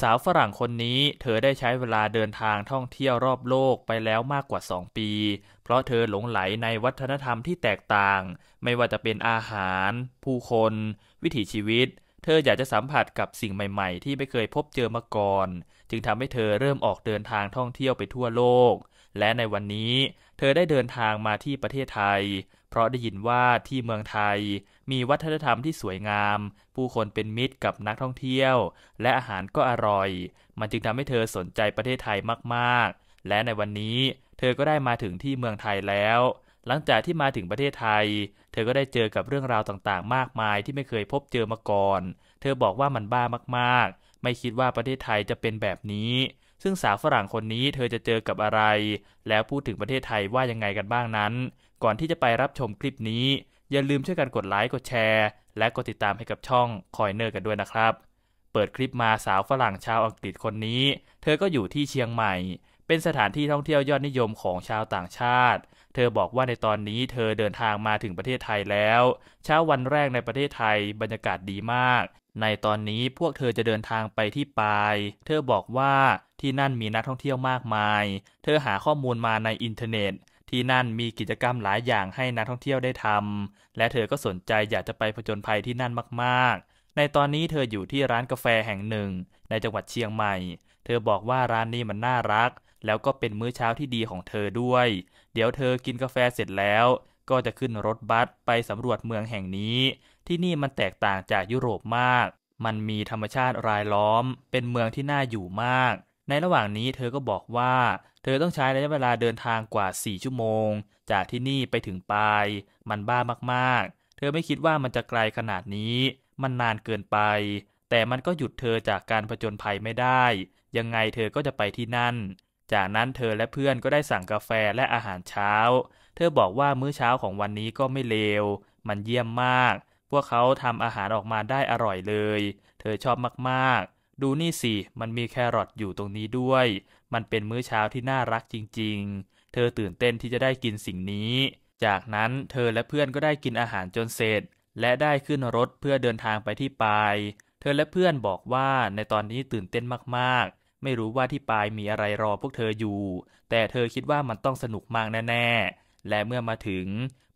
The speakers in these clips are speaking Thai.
สาวฝรั่งคนนี้เธอได้ใช้เวลาเดินทางท่องเที่ยวรอบโลกไปแล้วมากกว่า2ปี เพราะเธอหลงไหลในวัฒนธรรมที่แตกต่าง ไม่ว่าจะเป็นอาหาร ผู้คน วิถีชีวิต เธออยากจะสัมผัสกับสิ่งใหม่ๆที่ไม่เคยพบเจอมาก่อน จึงทำให้เธอเริ่มออกเดินทางท่องเที่ยวไปทั่วโลก และในวันนี้เธอได้เดินทางมาที่ประเทศไทยเพราะได้ยินว่าที่เมืองไทย มีวัฒนธรรมที่สวยงาม ผู้คนเป็นมิตรกับนักท่องเที่ยว และอาหารก็อร่อย มันจึงทำให้เธอสนใจประเทศไทยมากๆ และในวันนี้ เธอก็ได้มาถึงที่เมืองไทยแล้ว หลังจากที่มาถึงประเทศไทย เธอก็ได้เจอกับเรื่องราวต่างๆ มากมาย ที่ไม่เคยพบเจอมาก่อน เธอบอกว่ามันบ้ามากๆ ไม่คิดว่าประเทศไทยจะเป็นแบบนี้ ซึ่งสาวฝรั่งคนนี้ เธอจะเจอกับอะไร แล้วพูดถึงประเทศไทยว่ายังไงกันบ้างนั้นก่อนที่จะไปรับชมคลิปนี้ อย่าลืมช่วยกันกดไลค์กดแชร์และกดติดตามให้กับช่องคอยเนอร์กันด้วยนะครับ เปิดคลิปมาสาวฝรั่งชาวอังกฤษคนนี้ เธอก็อยู่ที่เชียงใหม่ เป็นสถานที่ท่องเที่ยวยอดนิยมของชาวต่างชาติ เธอบอกว่าในตอนนี้เธอเดินทางมาถึงประเทศไทยแล้ว เช้าวันแรกในประเทศไทยบรรยากาศดีมาก ในตอนนี้พวกเธอจะเดินทางไปที่ปาย เธอบอกว่าที่นั่นมีนักท่องเที่ยวมากมาย เธอหาข้อมูลมาในอินเทอร์เน็ตที่นั่นมีกิจกรรมหลายอย่างให้นักท่องเที่ยวได้ทำ และเธอก็สนใจอยากจะไปผจญภัยที่นั่นมากๆ ในตอนนี้เธออยู่ที่ร้านกาแฟแห่งหนึ่งในจังหวัดเชียงใหม่ เธอบอกว่าร้านนี้มันน่ารัก แล้วก็เป็นมื้อเช้าที่ดีของเธอด้วย เดี๋ยวเธอกินกาแฟเสร็จแล้วก็จะขึ้นรถบัสไปสำรวจเมืองแห่งนี้ ที่นี่มันแตกต่างจากยุโรปมาก มันมีธรรมชาติรายล้อม เป็นเมืองที่น่าอยู่มากในระหว่างนี้เธอก็บอกว่า เธอต้องใช้ระยะเวลาเดินทางกว่า 4 ชั่วโมง จากที่นี่ไปถึงปายมันบ้ามากๆ เธอไม่คิดว่ามันจะไกลขนาดนี้ มันนานเกินไป แต่มันก็หยุดเธอจากการผจญภัยไม่ได้ ยังไงเธอก็จะไปที่นั่น จากนั้นเธอและเพื่อนก็ได้สั่งกาแฟและอาหารเช้า เธอบอกว่ามื้อเช้าของวันนี้ก็ไม่เลว มันเยี่ยมมาก พวกเขาทำอาหารออกมาได้อร่อยเลย เธอชอบมากๆดูนี่สิ มันมีแครอทอยู่ตรงนี้ด้วย มันเป็นมื้อเช้าที่น่ารักจริง ๆ เธอตื่นเต้นที่จะได้กินสิ่งนี้ จากนั้นเธอและเพื่อนก็ได้กินอาหารจนเสร็จ และได้ขึ้นรถเพื่อเดินทางไปที่ปาย เธอและเพื่อนบอกว่าในตอนนี้ตื่นเต้นมากๆ ไม่รู้ว่าที่ปายมีอะไรรอพวกเธออยู่ แต่เธอคิดว่ามันต้องสนุกมากแน่ๆ และเมื่อมาถึง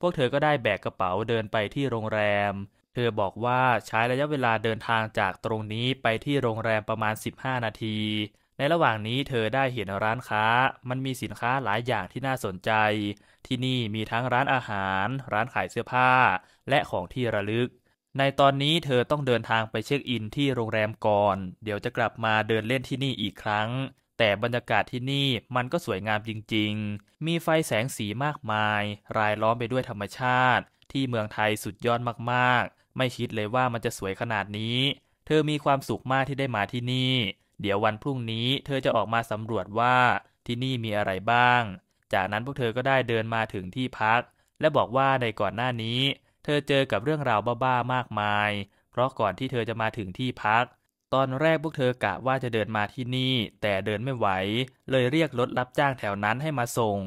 พวกเธอก็ได้แบกกระเป๋าเดินไปที่โรงแรมเธอบอกว่าใช้ระยะเวลาเดินทางจากตรงนี้ไปที่โรงแรมประมาณ 15 นาที ในระหว่างนี้เธอได้เห็นร้านค้า มันมีสินค้าหลายอย่างที่น่าสนใจ ที่นี่มีทั้งร้านอาหาร ร้านขายเสื้อผ้า และของที่ระลึก ในตอนนี้เธอต้องเดินทางไปเช็คอินที่โรงแรมก่อน เดี๋ยวจะกลับมาเดินเล่นที่นี่อีกครั้ง แต่บรรยากาศที่นี่มันก็สวยงามจริงๆ มีไฟแสงสีมากมาย รายล้อมไปด้วยธรรมชาติ ที่เมืองไทยสุดยอดมากๆไม่คิดเลยว่ามันจะสวยขนาดนี้ เธอมีความสุขมากที่ได้มาที่นี่ เดี๋ยววันพรุ่งนี้ เธอจะออกมาสำรวจว่าที่นี่มีอะไรบ้าง จากนั้นพวกเธอก็ได้เดินมาถึงที่พัก และบอกว่าในก่อนหน้านี้ เธอเจอกับเรื่องราวบ้าๆมากมาย เพราะก่อนที่เธอจะมาถึงที่พักตอนแรกพวกเธอกะว่าจะเดินมาที่นี่ แต่เดินไม่ไหว เลยเรียกรถรับจ้างแถวนั้นให้มาส่ง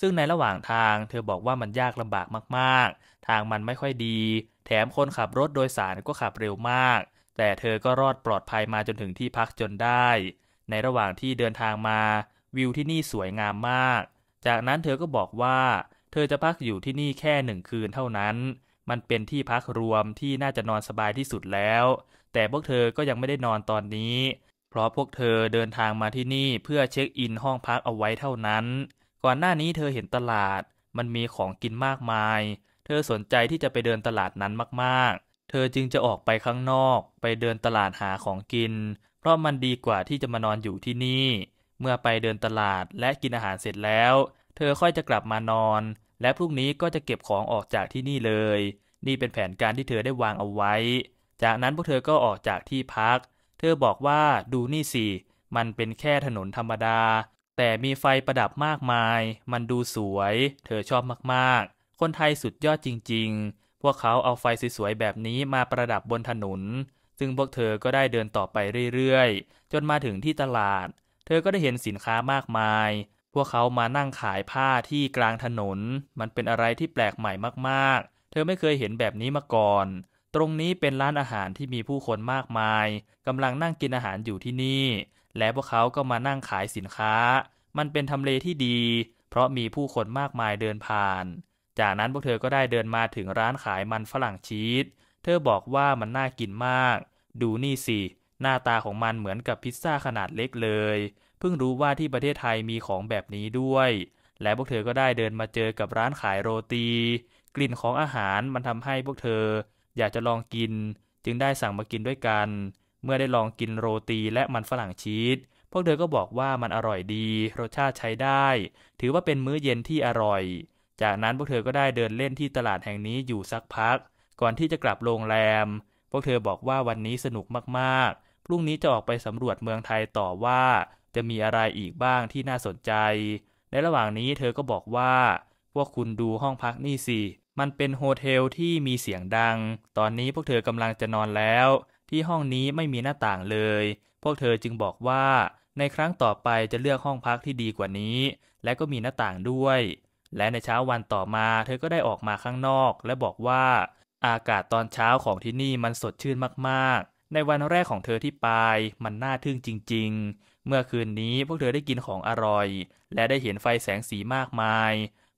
ซึ่งในระหว่างทาง เธอบอกว่ามันยากลำบากมากทางมันไม่ค่อยดี แถมคนขับรถโดยสารก็ขับเร็วมาก แต่เธอก็รอดปลอดภัยมาจนถึงที่พักจนได้ ในระหว่างที่เดินทางมาวิวที่นี่สวยงามมาก จากนั้นเธอก็บอกว่า เธอจะพักอยู่ที่นี่แค่หนึ่งคืนเท่านั้น มันเป็นที่พักรวมที่น่าจะนอนสบายที่สุดแล้ว แต่พวกเธอก็ยังไม่ได้นอนตอนนี้ เพราะพวกเธอเดินทางมาที่นี่เพื่อเช็คอินห้องพักเอาไว้เท่านั้น ก่อนหน้านี้เธอเห็นตลาด มันมีของกินมากมายเธอสนใจที่จะไปเดินตลาดนั้นมากๆ เธอจึงจะออกไปข้างนอกไปเดินตลาดหาของกิน เพราะมันดีกว่าที่จะมานอนอยู่ที่นี่ เมื่อไปเดินตลาดและกินอาหารเสร็จแล้ว เธอค่อยจะกลับมานอน และพรุ่งนี้ก็จะเก็บของออกจากที่นี่เลย นี่เป็นแผนการที่เธอได้วางเอาไว้ จากนั้นพวกเธอก็ออกจากที่พัก เธอบอกว่าดูนี่สิ มันเป็นแค่ถนนธรรมดา แต่มีไฟประดับมากมาย มันดูสวย เธอชอบมากคนไทยสุดยอดจริงๆ พวกเขาเอาไฟสวยๆแบบนี้มาประดับบนถนน ซึ่งพวกเธอก็ได้เดินต่อไปเรื่อยๆ จนมาถึงที่ตลาด เธอก็ได้เห็นสินค้ามากมาย พวกเขามานั่งขายผ้าที่กลางถนน มันเป็นอะไรที่แปลกใหม่มากๆ เธอไม่เคยเห็นแบบนี้มาก่อน ตรงนี้เป็นร้านอาหารที่มีผู้คนมากมายกำลังนั่งกินอาหารอยู่ที่นี่ และพวกเขาก็มานั่งขายสินค้า มันเป็นทำเลที่ดี เพราะมีผู้คนมากมายเดินผ่านจากนั้นพวกเธอก็ได้เดินมาถึงร้านขายมันฝรั่งชีส เธอบอกว่ามันน่ากินมาก ดูนี่สิ หน้าตาของมันเหมือนกับพิซซ่าขนาดเล็กเลย เพิ่งรู้ว่าที่ประเทศไทยมีของแบบนี้ด้วย และพวกเธอก็ได้เดินมาเจอกับร้านขายโรตี กลิ่นของอาหารมันทำให้พวกเธออยากจะลองกิน จึงได้สั่งมากินด้วยกัน เมื่อได้ลองกินโรตีและมันฝรั่งชีส พวกเธอก็บอกว่ามันอร่อยดี รสชาติใช้ได้ ถือว่าเป็นมื้อเย็นที่อร่อยจากนั้นพวกเธอก็ได้เดินเล่นที่ตลาดแห่งนี้อยู่สักพักก่อนที่จะกลับโรงแรม พวกเธอบอกว่าวันนี้สนุกมากๆ พรุ่งนี้จะออกไปสำรวจเมืองไทยต่อว่า จะมีอะไรอีกบ้างที่น่าสนใจ ในระหว่างนี้เธอก็บอกว่า พวกคุณดูห้องพักนี่สิ มันเป็นโฮเทลที่มีเสียงดัง ตอนนี้พวกเธอกำลังจะนอนแล้ว ที่ห้องนี้ไม่มีหน้าต่างเลย พวกเธอจึงบอกว่า ในครั้งต่อไปจะเลือกห้องพักที่ดีกว่านี้ และก็มีหน้าต่างด้วยและในเช้าวันต่อมา เธอก็ได้ออกมาข้างนอก และบอกว่า อากาศตอนเช้าของที่นี่มันสดชื่นมากๆ ในวันแรกของเธอที่ไปมันน่าทึ่งจริงๆ เมื่อคืนนี้พวกเธอได้กินของอร่อย และได้เห็นไฟแสงสีมากมาย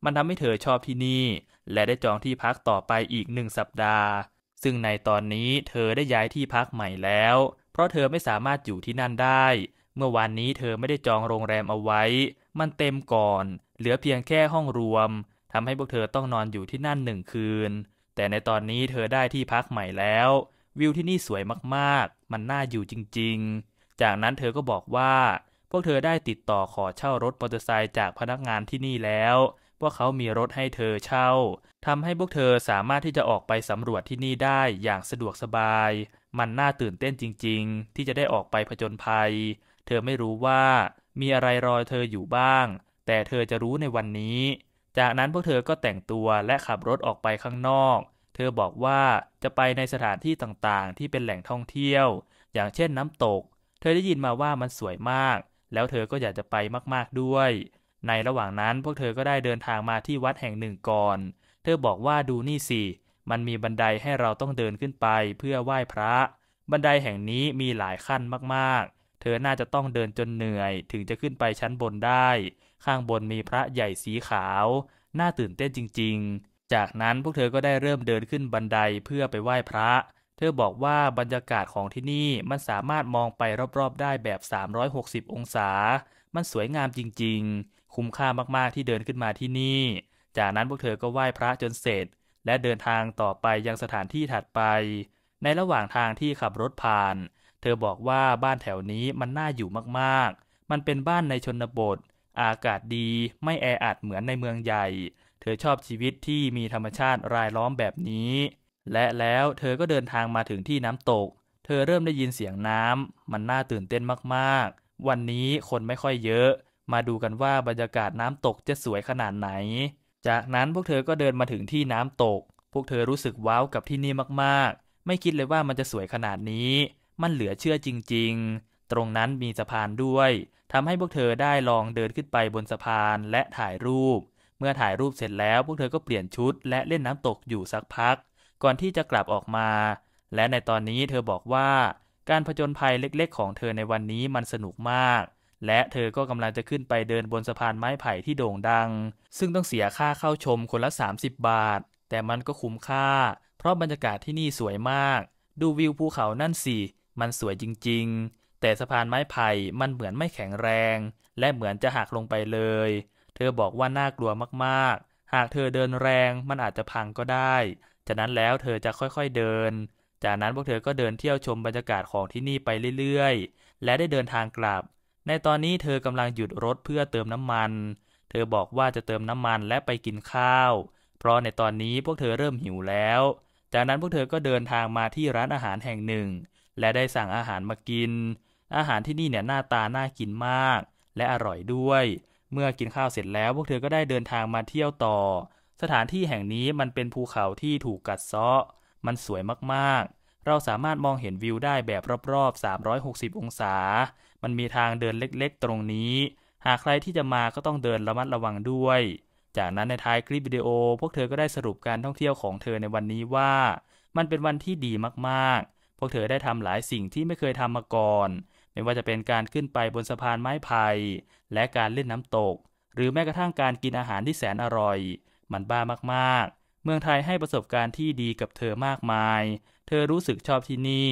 มันทำให้เธอชอบที่นี่ และได้จองที่พักต่อไปอีกหนึ่งสัปดาห์ ซึ่งในตอนนี้เธอได้ย้ายที่พักใหม่แล้ว เพราะเธอไม่สามารถอยู่ที่นั่นได้ เมื่อวานนี้เธอไม่ได้จองโรงแรมเอาไว้ มันเต็มก่อนเหลือเพียงแค่ห้องรวมทำให้พวกเธอต้องนอนอยู่ที่นั่นหนึ่งคืน แต่ในตอนนี้เธอได้ที่พักใหม่แล้ว วิวที่นี่สวยมากๆ มันน่าอยู่จริงๆ จากนั้นเธอก็บอกว่า พวกเธอได้ติดต่อขอเช่ารถมอเตอร์ไซค์จากพนักงานที่นี่แล้ว พวกเขามีรถให้เธอเช่าทำให้พวกเธอสามารถที่จะออกไปสำรวจที่นี่ได้อย่างสะดวกสบาย มันน่าตื่นเต้นจริง ๆ ที่จะได้ออกไปผจญภัย เธอไม่รู้ว่า มีอะไรรอเธออยู่บ้างแต่เธอจะรู้ในวันนี้ จากนั้นพวกเธอก็แต่งตัวและขับรถออกไปข้างนอก เธอบอกว่าจะไปในสถานที่ต่างๆที่เป็นแหล่งท่องเที่ยว อย่างเช่นน้ำตก เธอได้ยินมาว่ามันสวยมาก แล้วเธอก็อยากจะไปมากๆด้วย ในระหว่างนั้นพวกเธอก็ได้เดินทางมาที่วัดแห่งหนึ่งก่อน เธอบอกว่าดูนี่สิ มันมีบันไดให้เราต้องเดินขึ้นไปเพื่อไหว้พระ บันไดแห่งนี้มีหลายขั้นมากๆ เธอน่าจะต้องเดินจนเหนื่อยถึงจะขึ้นไปชั้นบนได้ข้างบนมีพระใหญ่สีขาว น่าตื่นเต้นจริง ๆ จากนั้นพวกเธอก็ได้เริ่มเดินขึ้นบันไดเพื่อไปไหว้พระ เธอบอกว่าบรรยากาศของที่นี่มันสามารถมองไปรอบๆได้แบบ 360 องศา มันสวยงามจริงๆ คุ้มค่ามากๆที่เดินขึ้นมาที่นี่ จากนั้นพวกเธอก็ไหว้พระจนเสร็จ และเดินทางต่อไปยังสถานที่ถัดไป ในระหว่างทางที่ขับรถผ่าน เธอบอกว่าบ้านแถวนี้มันน่าอยู่มากๆ มันเป็นบ้านในชนบทอากาศดีไม่แออัดเหมือนในเมืองใหญ่ เธอชอบชีวิตที่มีธรรมชาติรายล้อมแบบนี้ และแล้วเธอก็เดินทางมาถึงที่น้ำตก เธอเริ่มได้ยินเสียงน้ำมันน่าตื่นเต้นมากๆ วันนี้คนไม่ค่อยเยอะ มาดูกันว่าบรรยากาศน้ำตกจะสวยขนาดไหน จากนั้นพวกเธอก็เดินมาถึงที่น้ำตก พวกเธอรู้สึกว้าวกับที่นี่มากๆ ไม่คิดเลยว่ามันจะสวยขนาดนี้ มันเหลือเชื่อจริง ๆตรงนั้นมีสะพานด้วย ทำให้พวกเธอได้ลองเดินขึ้นไปบนสะพานและถ่ายรูป เมื่อถ่ายรูปเสร็จแล้วพวกเธอก็เปลี่ยนชุดและเล่นน้ำตกอยู่สักพัก ก่อนที่จะกลับออกมา และในตอนนี้เธอบอกว่า การผจญภัยเล็กๆ ของเธอในวันนี้มันสนุกมาก และเธอก็กำลังจะขึ้นไปเดินบนสะพานไม้ไผ่ที่โด่งดัง ซึ่งต้องเสียค่าเข้าชมคนละ 30 บาท แต่มันก็คุ้มค่า เพราะบรรยากาศที่นี่สวยมาก ดูวิวภูเขานั่นสิ มันสวยจริงๆแต่สะพานไม้ไผ่มันเหมือนไม่แข็งแรง และเหมือนจะหักลงไปเลย เธอบอกว่าน่ากลัวมากๆ หากเธอเดินแรงมันอาจจะพังก็ได้ จากนั้นแล้วเธอจะค่อยๆเดิน จากนั้นพวกเธอก็เดินเที่ยวชมบรรยากาศของที่นี่ไปเรื่อยๆ และได้เดินทางกลับ ในตอนนี้เธอกำลังหยุดรถเพื่อเติมน้ำมัน เธอบอกว่าจะเติมน้ำมันและไปกินข้าว เพราะในตอนนี้พวกเธอเริ่มหิวแล้ว จากนั้นพวกเธอก็เดินทางมาที่ร้านอาหารแห่งหนึ่ง และได้สั่งอาหารมากินอาหารที่นี่เนี่ยหน้าตาน่ากินมากและอร่อยด้วย เมื่อกินข้าวเสร็จแล้วพวกเธอก็ได้เดินทางมาเที่ยวต่อ สถานที่แห่งนี้มันเป็นภูเขาที่ถูกกัดเซาะ มันสวยมากๆ เราสามารถมองเห็นวิวได้แบบรอบๆ 360 องศา มันมีทางเดินเล็กๆ ตรงนี้ หากใครที่จะมาก็ต้องเดินระมัดระวังด้วย จากนั้นในท้ายคลิปวิดีโอ พวกเธอก็ได้สรุปการท่องเที่ยวของเธอในวันนี้ว่า มันเป็นวันที่ดีมากๆ พวกเธอได้ทำหลายสิ่งที่ไม่เคยทำมาก่อนไม่ว่าจะเป็นการขึ้นไปบนสะพานไม้ไผ่และการเล่นน้ำตก หรือแม้กระทั่งการกินอาหารที่แสนอร่อย มันบ้ามากๆ เมืองไทยให้ประสบการณ์ที่ดีกับเธอมากมาย เธอรู้สึกชอบที่นี่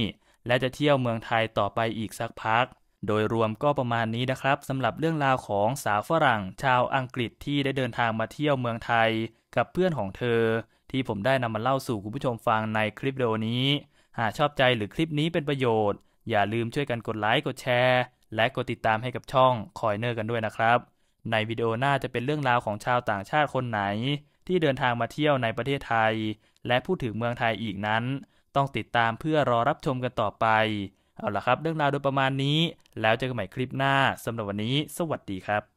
และจะเที่ยวเมืองไทยต่อไปอีกสักพัก โดยรวมก็ประมาณนี้นะครับสำหรับเรื่องราวของสาวฝรั่งชาวอังกฤษที่ได้เดินทางมาเที่ยวเมืองไทยกับเพื่อนของเธอ ที่ผมได้นำมาเล่าสู่คุณผู้ชมฟังในคลิปวดีโอนี้ หากชอบใจหรือคลิปนี้เป็นประโยชน์อย่าลืมช่วยกันกดไลค์ กดแชร์ และกดติดตามให้กับช่องคอยเนอร์กันด้วยนะครับ ในวิดีโอหน้าจะเป็นเรื่องราวของชาวต่างชาติคนไหน ที่เดินทางมาเที่ยวในประเทศไทย และพูดถึงเมืองไทยอีกนั้น ต้องติดตามเพื่อรอรับชมกันต่อไป เอาล่ะครับ เรื่องราวโดยประมาณนี้ แล้วเจอกันใหม่คลิปหน้าสำหรับวันนี้ สวัสดีครับ